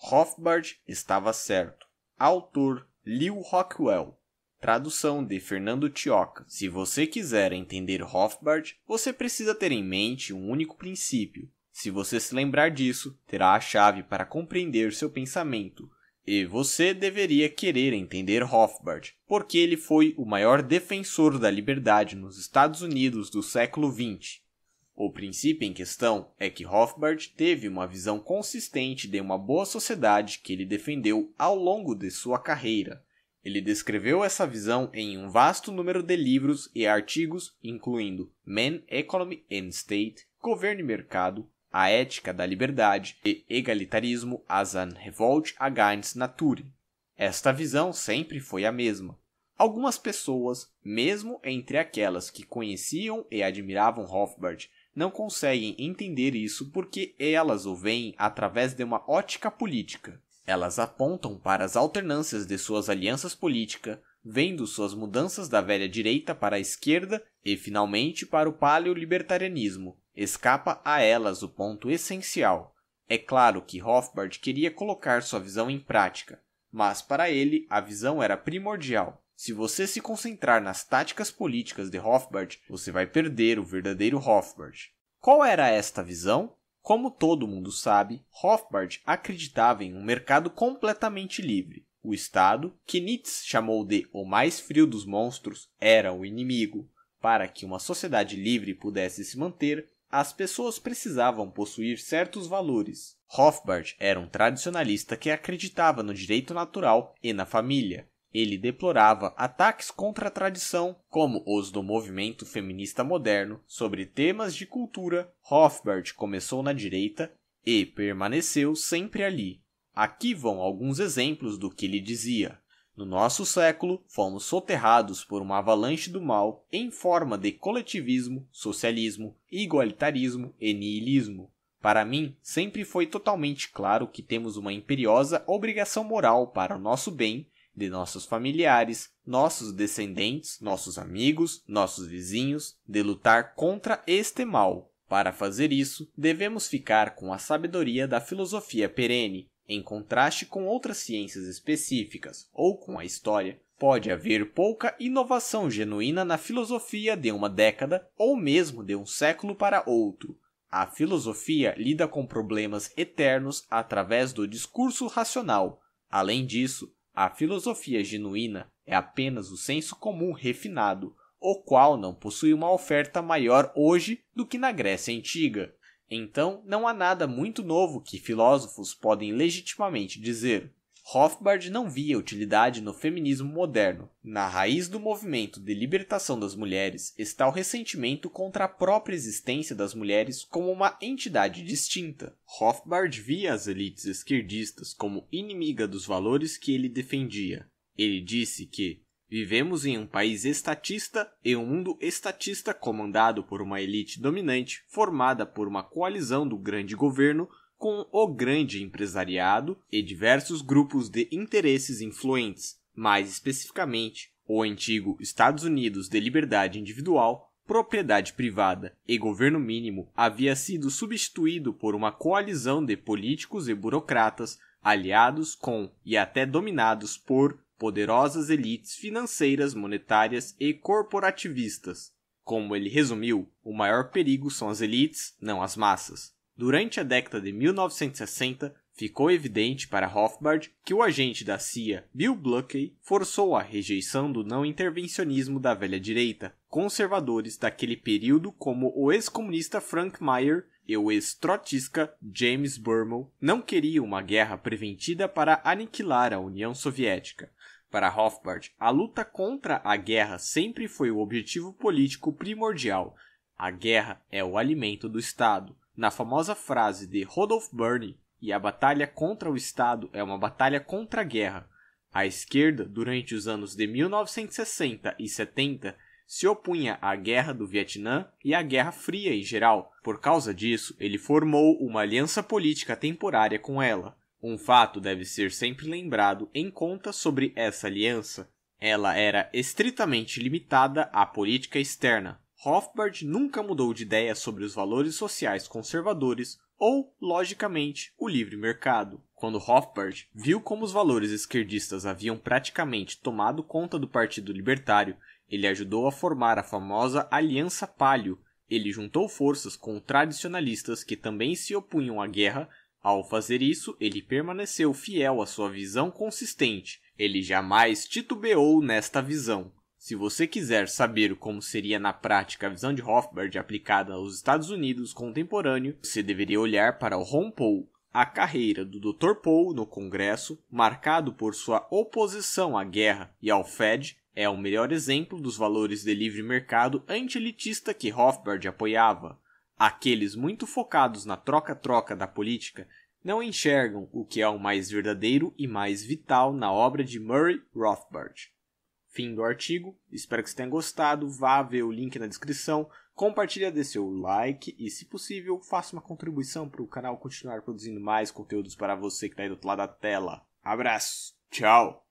Rothbard estava certo. Autor Liu Rockwell. Tradução de Fernando Tioca. Se você quiser entender Rothbard, você precisa ter em mente um único princípio. Se você se lembrar disso, terá a chave para compreender seu pensamento. E você deveria querer entender Rothbard, porque ele foi o maior defensor da liberdade nos Estados Unidos do século XX. O princípio em questão é que Rothbard teve uma visão consistente de uma boa sociedade que ele defendeu ao longo de sua carreira. Ele descreveu essa visão em um vasto número de livros e artigos, incluindo Man, Economy and State, Governo e Mercado, A Ética da Liberdade e Egalitarismo as an Revolt against Nature. Esta visão sempre foi a mesma. Algumas pessoas, mesmo entre aquelas que conheciam e admiravam Rothbard, não conseguem entender isso porque elas o veem através de uma ótica política. Elas apontam para as alternâncias de suas alianças políticas, vendo suas mudanças da velha direita para a esquerda e finalmente para o paleolibertarianismo. Escapa a elas o ponto essencial. É claro que Rothbard queria colocar sua visão em prática, mas para ele a visão era primordial. Se você se concentrar nas táticas políticas de Hofbart, você vai perder o verdadeiro Hofbart. Qual era esta visão? Como todo mundo sabe, Hofbart acreditava em um mercado completamente livre. O Estado, que Nietzsche chamou de o mais frio dos monstros, era o inimigo. Para que uma sociedade livre pudesse se manter, as pessoas precisavam possuir certos valores. Hofbart era um tradicionalista que acreditava no direito natural e na família. Ele deplorava ataques contra a tradição, como os do movimento feminista moderno, sobre temas de cultura. Rothbard começou na direita e permaneceu sempre ali. Aqui vão alguns exemplos do que ele dizia. No nosso século, fomos soterrados por uma avalanche do mal em forma de coletivismo, socialismo, igualitarismo e niilismo. Para mim, sempre foi totalmente claro que temos uma imperiosa obrigação moral para o nosso bem de nossos familiares, nossos descendentes, nossos amigos, nossos vizinhos, de lutar contra este mal. Para fazer isso, devemos ficar com a sabedoria da filosofia perene, em contraste com outras ciências específicas ou com a história, pode haver pouca inovação genuína na filosofia de uma década ou mesmo de um século para outro. A filosofia lida com problemas eternos através do discurso racional. Além disso, a filosofia genuína é apenas o senso comum refinado, o qual não possui uma oferta maior hoje do que na Grécia Antiga. Então, não há nada muito novo que filósofos podem legitimamente dizer. Rothbard não via utilidade no feminismo moderno. Na raiz do movimento de libertação das mulheres está o ressentimento contra a própria existência das mulheres como uma entidade distinta. Rothbard via as elites esquerdistas como inimiga dos valores que ele defendia. Ele disse que vivemos em um país estatista e um mundo estatista comandado por uma elite dominante formada por uma coalizão do grande governo com o grande empresariado e diversos grupos de interesses influentes, mais especificamente o antigo Estados Unidos de Liberdade Individual, propriedade privada e governo mínimo havia sido substituído por uma coalizão de políticos e burocratas aliados com e até dominados por poderosas elites financeiras, monetárias e corporativistas. Como ele resumiu, o maior perigo são as elites, não as massas. Durante a década de 1960, ficou evidente para Rothbard que o agente da CIA, Bill Bluckey, forçou a rejeição do não intervencionismo da velha direita, conservadores daquele período como o ex-comunista Frank Meyer e o ex trotista James Burmell, não queriam uma guerra preventiva para aniquilar a União Soviética. Para Rothbard, a luta contra a guerra sempre foi o objetivo político primordial. A guerra é o alimento do Estado na famosa frase de Rudolf Burney, e a batalha contra o Estado é uma batalha contra a guerra. A esquerda, durante os anos de 1960 e 70, se opunha à Guerra do Vietnã e à Guerra Fria em geral. Por causa disso, ele formou uma aliança política temporária com ela. Um fato deve ser sempre lembrado em conta sobre essa aliança. Ela era estritamente limitada à política externa, Rothbard nunca mudou de ideia sobre os valores sociais conservadores ou, logicamente, o livre mercado. Quando Rothbard viu como os valores esquerdistas haviam praticamente tomado conta do Partido Libertário, ele ajudou a formar a famosa Aliança Palio. Ele juntou forças com tradicionalistas que também se opunham à guerra. Ao fazer isso, ele permaneceu fiel à sua visão consistente. Ele jamais titubeou nesta visão. Se você quiser saber como seria na prática a visão de Rothbard aplicada aos Estados Unidos contemporâneo, você deveria olhar para o Ron Paul, a carreira do Dr. Paul no Congresso, marcado por sua oposição à guerra e ao Fed, é o melhor exemplo dos valores de livre mercado antilitista que Rothbard apoiava. Aqueles muito focados na troca-troca da política não enxergam o que é o mais verdadeiro e mais vital na obra de Murray Rothbard. Fim do artigo. Espero que você tenha gostado. Vá ver o link na descrição. Compartilha, dê seu like e, se possível, faça uma contribuição para o canal continuar produzindo mais conteúdos para você que está aí do outro lado da tela. Abraço, tchau!